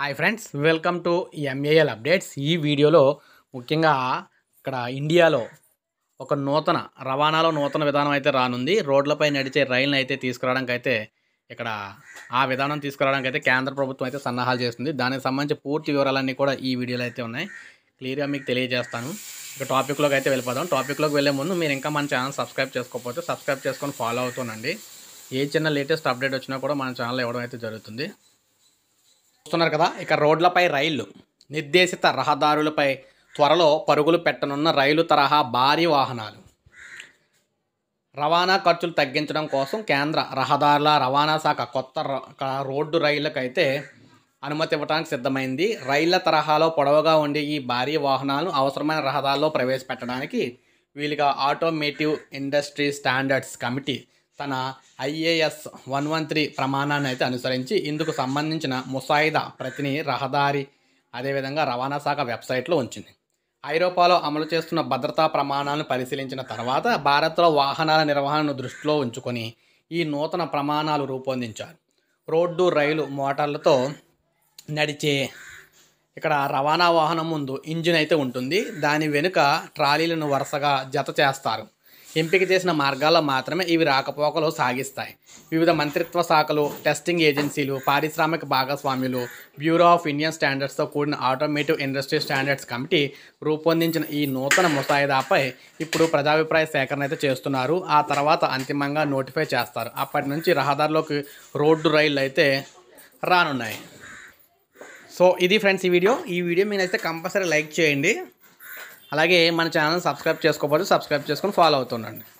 hi friends welcome to MAL updates ఈ వీడియోలో ముఖ్యంగా ఇక్కడ ఇండియాలో ఒక నూతన రవాణాలో నూతన విధానం అయితే రానుంది రోడ్లపై నడిచే రైళ్ళని అయితే తీసుకురావడానికి అయితే ఇక్కడ ఆ విధానం తీసుకురావడానికి అయితే కేంద్ర ప్రభుత్వం అయితే సన్నాహాలు చేస్తుంది దానికి సంబంధించి పూర్తి వివరాలన్నీ కూడా ఈ వీడియోలో అయితే ఉన్నాయి క్లియర్గా మీకు తెలియజేస్తాను ఇక టాపిక్లోకి అయితే వెళ్ళిపోదాం టాపిక్లోకి వెళ్ళే ముందు మీరు ఇంకా మన ఛానల్ సబ్స్క్రైబ్ చేసుకోకపోతే సబ్స్క్రైబ్ చేసుకొని ఫాలో అవుతుండండి ఏ చిన్న లేటెస్ట్ అప్డేట్ వచ్చినా కూడా మన ఛానల్ ఇవ్వడం అయితే జరుగుతుంది చూస్తున్నారు కదా ఇక రోడ్లపై రైళ్లు నిర్దేశిత రహదారులపై త్వరలో పరుగులు పెట్టనున్న రైలు తరహా భారీ వాహనాలు రవాణా ఖర్చులు తగ్గించడం కోసం కేంద్ర రహదారుల రవాణా శాఖ కొత్త రోడ్డు అయితే అనుమతి ఇవ్వడానికి సిద్ధమైంది రైళ్ల తరహాలో పొడవుగా ఉండే ఈ భారీ వాహనాలను అవసరమైన రహదారుల్లో ప్రవేశపెట్టడానికి వీలుగా ఆటోమేటివ్ ఇండస్ట్రీ స్టాండర్డ్స్ కమిటీ తన ఐఏఎస్ వన్ వన్ త్రీ ప్రమాణాన్ని అయితే అనుసరించి ఇందుకు సంబంధించిన ముసాయిదా ప్రతిని రహదారి అదేవిధంగా రవాణా శాఖ వెబ్సైట్లో ఉంచింది ఐరోపాలో అమలు చేస్తున్న భద్రతా ప్రమాణాలను పరిశీలించిన తర్వాత భారత్లో వాహనాల నిర్వహణను దృష్టిలో ఉంచుకొని ఈ నూతన ప్రమాణాలు రూపొందించారు రోడ్డు రైలు మోటార్లతో నడిచే ఇక్కడ రవాణా వాహనం ముందు ఇంజిన్ అయితే ఉంటుంది దాని వెనుక ట్రాలీలను వరుసగా జత చేస్తారు ఎంపిక చేసిన మార్గాల్లో మాత్రమే ఇవి రాకపోకలు సాగిస్తాయి వివిధ మంత్రిత్వ శాఖలు టెస్టింగ్ ఏజెన్సీలు పారిశ్రామిక భాగస్వామ్యులు బ్యూరో ఆఫ్ ఇండియన్ స్టాండర్డ్స్తో కూడిన ఆటోమేటివ్ ఇండస్ట్రీ స్టాండర్డ్స్ కమిటీ రూపొందించిన ఈ నూతన ముసాయిదాపై ఇప్పుడు ప్రజాభిప్రాయ సేకరణ అయితే చేస్తున్నారు ఆ తర్వాత అంతిమంగా నోటిఫై చేస్తారు అప్పటి నుంచి రహదారిలోకి రోడ్డు రైళ్ళు అయితే రానున్నాయి సో ఇది ఫ్రెండ్స్ ఈ వీడియో ఈ వీడియో మీరు అయితే కంపల్సరీ లైక్ చేయండి అలాగే మన ఛానల్ సబ్స్క్రైబ్ చేసుకోకపోతే సబ్స్క్రైబ్ చేసుకొని ఫాలో అవుతుండండి